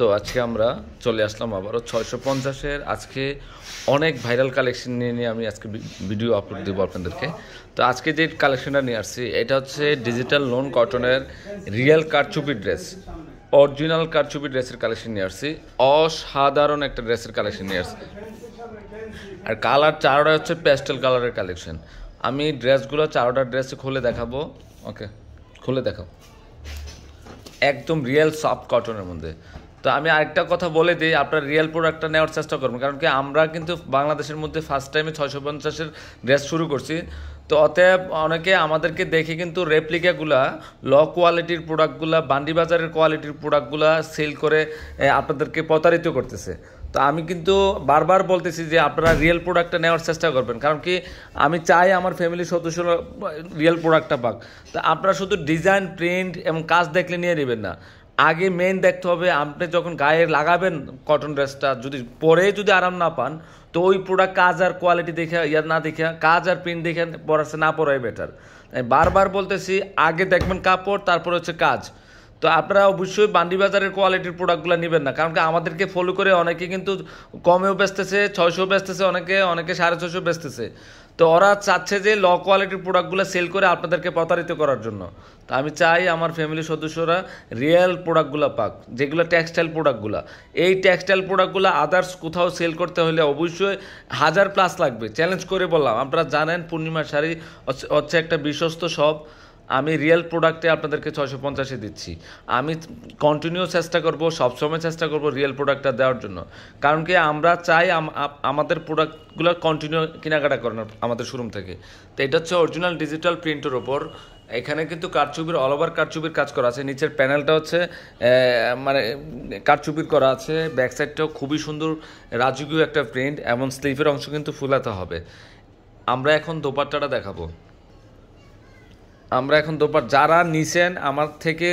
তো আজকে আমরা চলে আসলাম আবারও ছয়শো পঞ্চাশের আজকে অনেক ভাইরাল কালেকশন নিয়ে নিয়ে আমি আজকে ভিডিও আপলোড দিব আপনাদেরকে তো আজকে যে কালেকশনটা নিয়ে আসছি এটা হচ্ছে ডিজিটাল লোন কটনের রিয়েল কারচুপি ড্রেস অরিজিনাল কারচুপি ড্রেসের কালেকশন নিয়ে আসছি অসাধারণ একটা ড্রেসের কালেকশন নিয়ে আসছি আর কালার চারোটা হচ্ছে প্যাস্টেল কালারের কালেকশন আমি ড্রেসগুলো চারোটা ড্রেস খুলে দেখাবো ওকে খুলে দেখাবো একদম রিয়েল সফট কটনের মধ্যে তো আমি আরেকটা কথা বলে দিই আপনার রিয়েল প্রোডাক্টটা নেওয়ার চেষ্টা করবেন কারণ কি আমরা কিন্তু বাংলাদেশের মধ্যে ফার্স্ট টাইমে ছয়শো পঞ্চাশের ড্রেস শুরু করছি তো অতএব অনেকে আমাদেরকে দেখে কিন্তু রেপ্লিকাগুলা ল কোয়ালিটির প্রোডাক্টগুলা বান্ডি বাজারের কোয়ালিটির প্রোডাক্টগুলা সেল করে আপনাদেরকে প্রতারিত করতেছে তো আমি কিন্তু বারবার বলতেছি যে আপনারা রিয়েল প্রোডাক্টটা নেওয়ার চেষ্টা করবেন কারণ কি আমি চাই আমার ফ্যামিলির সদস্য রিয়েল প্রোডাক্টটা পাক তা আপনারা শুধু ডিজাইন প্রিন্ট এবং কাজ দেখলে নিয়ে নেবেন না আগে মেন দেখতে হবে আপনি যখন গায়ে লাগাবেন কটন ড্রেসটা যদি পরে যদি আরাম না পান তো ওই প্রোডাক্ট কাজ আর কোয়ালিটি দেখে ইয়ার না দেখে কাজ আর প্রিন্ট দেখে পরাছে না পরাই বেটার বারবার বলতেছি আগে দেখবেন কাপড় তারপর হচ্ছে কাজ তো আপনারা অবশ্যই বান্ডি বাজারের কোয়ালিটির প্রোডাক্টগুলো নেবেন না কারণ আমাদেরকে ফলো করে অনেকে কিন্তু কমেও বেচতেছে ছয়শো বেচতেছে অনেকে অনেকে সাড়ে ছশো বেচতেছে তো ওরা চাচ্ছে যে ল কোয়ালিটির প্রোডাক্টগুলো সেল করে আপনাদেরকে প্রতারিত করার জন্য তো আমি চাই আমার ফ্যামিলির সদস্যরা রিয়েল প্রোডাক্টগুলো পাক যেগুলো টেক্সটাইল প্রোডাক্টগুলো এই টেক্সটাইল প্রোডাক্টগুলো আদার্স কোথাও সেল করতে হলে অবশ্যই হাজার প্লাস লাগবে চ্যালেঞ্জ করে বললাম আপনারা জানেন পূর্ণিমা শাড়ি হচ্ছে একটা বিশ্বস্ত শপ আমি রিয়েল প্রোডাক্টে আপনাদেরকে ছয়শো পঞ্চাশে দিচ্ছি আমি কন্টিনিউ চেষ্টা করব সবসময় চেষ্টা করব রিয়েল প্রোডাক্টটা দেওয়ার জন্য কারণ কি আমরা চাই আমাদের প্রোডাক্টগুলো কন্টিনিউ কেনাকাটা করেন আমাদের শোরুম থেকে তো এটা হচ্ছে অরিজিনাল ডিজিটাল প্রিন্টের ওপর এখানে কিন্তু কারচুপির অল ওভার কারচুপির কাজ করা আছে নিচের প্যানেলটা হচ্ছে মানে কারচুপির করা আছে ব্যাক সাইডটাও খুবই সুন্দর রাজকীয় একটা প্রিন্ট এবং স্লিপের অংশ কিন্তু ফুলাতে হবে আমরা এখন দোপাট্টাটা দেখাবো আমরা এখন দুপার যারা নিছেন আমার থেকে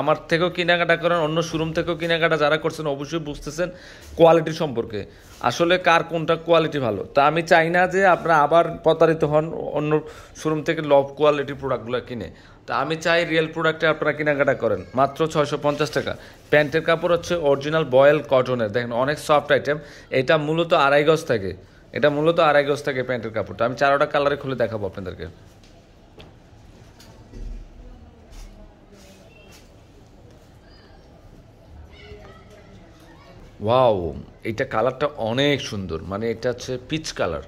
আমার থেকেও কেনাকাটা করেন অন্য শোরুম থেকেও কেনাকাটা যারা করছেন অবশ্যই বুঝতেছেন কোয়ালিটি সম্পর্কে আসলে কার কোনটা কোয়ালিটি ভালো তা আমি চাই না যে আপনারা আবার প্রতারিত হন অন্য শোরুম থেকে লভ কোয়ালিটি প্রোডাক্টগুলো কিনে তা আমি চাই রিয়েল প্রোডাক্টে আপনারা কেনাকাটা করেন মাত্র ছয়শো পঞ্চাশ টাকা প্যান্টের কাপড় হচ্ছে অরিজিনাল বয়েল কটনের দেখেন অনেক সফট আইটেম এটা মূলত আড়াই গজ থাকে এটা মূলত আড়াই গজ থাকে প্যান্টের কাপড়টা আমি চারোটা কালারে খুলে দেখাবো আপনাদেরকে ওয়াও এটা কালারটা অনেক সুন্দর মানে এটা হচ্ছে পিচ কালার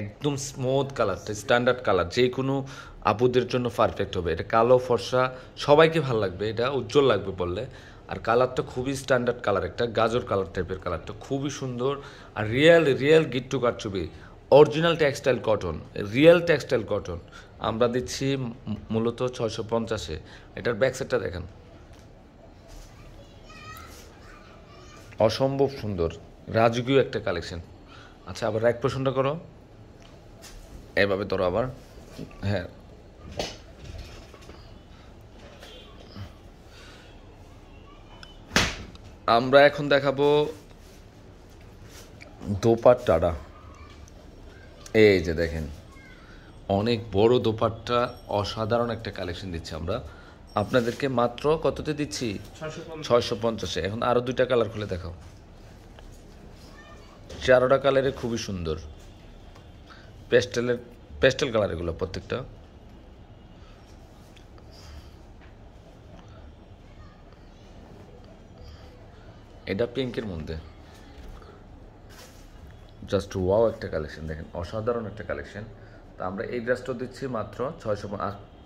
একদম স্মুথ কালারটা স্ট্যান্ডার্ড কালার যে কোনো আপুদের জন্য পারফেক্ট হবে এটা কালো ফর্সা সবাইকে ভালো লাগবে এটা উজ্জ্বল লাগবে বললে আর কালারটা খুবই স্ট্যান্ডার্ড কালার একটা গাজর কালার টাইপের কালারটা খুবই সুন্দর আর রিয়েল রিয়েল গিট্টু ছবি original textile cotton real textile cotton আমরা দিচ্ছি মূলত ছয়শো পঞ্চাশে এটার ব্যাকসাইডটা দেখেন অসম্ভব সুন্দর রাজকীয় একটা কালেকশন আচ্ছা আবার এক প্রশ্নটা করো এভাবে তোর আবার হ্যাঁ আমরা এখন দেখাবো দোপাট্টাটা এই যে দেখেন অনেক বড় দোপাট্টা অসাধারণ একটা কালেকশন দিচ্ছি আমরা আপনাদেরকে মাত্র কততে দিচ্ছি ছয়শো পঞ্চাশে এখন আরও দুইটা কালার খুলে দেখাও চারোটা কালারে খুবই সুন্দর পেস্টেলের পেস্টেল কালার এগুলো প্রত্যেকটা এটা পিঙ্কের মধ্যে জাস্ট ওয়াও একটা কালেকশন দেখেন অসাধারণ একটা কালেকশন তা আমরা এই ড্রেসটা দিচ্ছি মাত্র ছয়শো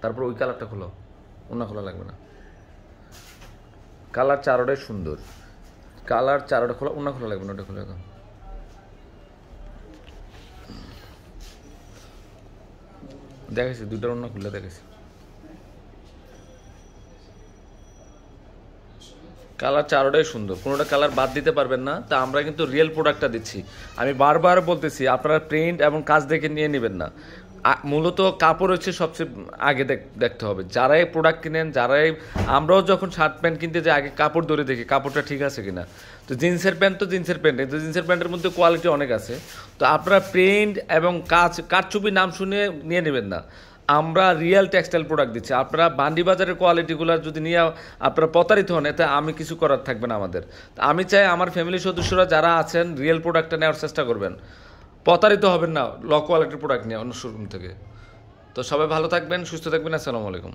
তারপর ওই কালারটা খুলো ওনা খোলা লাগবে না কালার চারোটাই সুন্দর কালার চারোটা খোলা ওনা খোলা লাগবে না ওটা খোলা লাগবে দেখেছি দুটার অন্য খুলে দেখেছি কালার চারোটাই সুন্দর কোনোটা কালার বাদ দিতে পারবেন না তা আমরা কিন্তু রিয়েল প্রোডাক্টটা দিচ্ছি আমি বারবার বলতেছি আপনারা প্রিন্ট এবং কাজ দেখে নিয়ে নেবেন না মূলত কাপড় হচ্ছে সবচেয়ে আগে দেখতে হবে যারাই প্রোডাক্ট কিনেন যারাই আমরাও যখন শার্ট প্যান্ট কিনতে যাই আগে কাপড় ধরে দেখি কাপড়টা ঠিক আছে কিনা তো জিন্সের প্যান্ট তো জিন্সের প্যান্ট কিন্তু জিন্সের প্যান্টের মধ্যে কোয়ালিটি অনেক আছে তো আপনারা প্রিন্ট এবং কাজ কারচুপি নাম শুনে নিয়ে নেবেন না আমরা রিয়েল টেক্সটাইল প্রোডাক্ট দিচ্ছি আপনারা বান্ডি বাজারের কোয়ালিটিগুলো যদি নিয়ে আপনারা প্রতারিত হন এতে আমি কিছু করার থাকবে না আমাদের আমি চাই আমার ফ্যামিলির সদস্যরা যারা আছেন রিয়েল প্রোডাক্টটা নেওয়ার চেষ্টা করবেন প্রতারিত হবেন না ল কোয়ালিটির প্রোডাক্ট নিয়ে অন্য শোরুম থেকে তো সবাই ভালো থাকবেন সুস্থ থাকবেন আসসালামু আলাইকুম